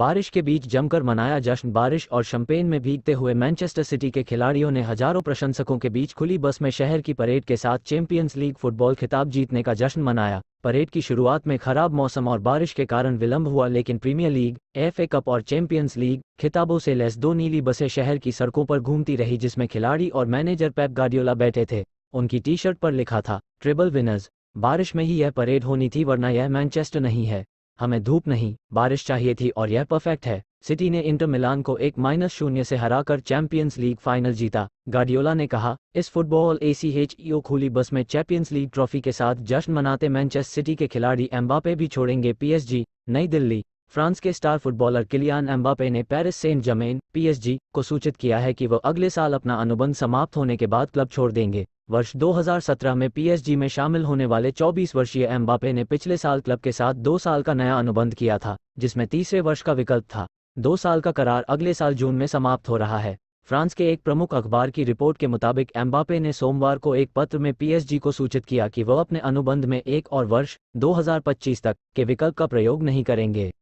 बारिश के बीच जमकर मनाया जश्न बारिश और शंपेन में भीगते हुए मैनचेस्टर सिटी के खिलाड़ियों ने हजारों प्रशंसकों के बीच खुली बस में शहर की परेड के साथ चैंपियंस लीग फुटबॉल खिताब जीतने का जश्न मनाया परेड की शुरुआत में खराब मौसम और बारिश के कारण विलंब हुआ लेकिन प्रीमियर लीग एफ ए कप और चैंपियंस लीग खिताबों से लैस दो नीली बसें शहर की सड़कों पर घूमती रही जिसमें खिलाड़ी और मैनेजर पैप गार्डियोला बैठे थे उनकी टी शर्ट पर लिखा था ट्रिबल विनर्स बारिश में ही यह परेड होनी थी वरना यह मैनचेस्टर नहीं है हमें धूप नहीं बारिश चाहिए थी और यह परफेक्ट है सिटी ने इंटर मिलान को एक माइनस शून्य से हराकर चैंपियंस लीग फाइनल जीता गार्डियोला ने कहा इस फुटबॉल ए सी एच ई ओ खुली बस में चैंपियंस लीग ट्रॉफी के साथ जश्न मनाते मैनचेस्टर सिटी के खिलाड़ी एम्बापे भी छोड़ेंगे पीएसजी नई दिल्ली फ्रांस के स्टार फुटबॉलर किलियान एम्बापे ने पेरिस सेंट जमेन पीएसजी को सूचित किया है कि वह अगले साल अपना अनुबंध समाप्त होने के बाद क्लब छोड़ देंगे वर्ष 2017 में पीएसजी में शामिल होने वाले 24 वर्षीय एम्बापे ने पिछले साल क्लब के साथ दो साल का नया अनुबंध किया था जिसमें तीसरे वर्ष का विकल्प था दो साल का करार अगले साल जून में समाप्त हो रहा है फ्रांस के एक प्रमुख अखबार की रिपोर्ट के मुताबिक एम्बापे ने सोमवार को एक पत्र में पीएसजी को सूचित किया कि वह अपने अनुबंध में एक और वर्ष 2025 तक के विकल्प का प्रयोग नहीं करेंगे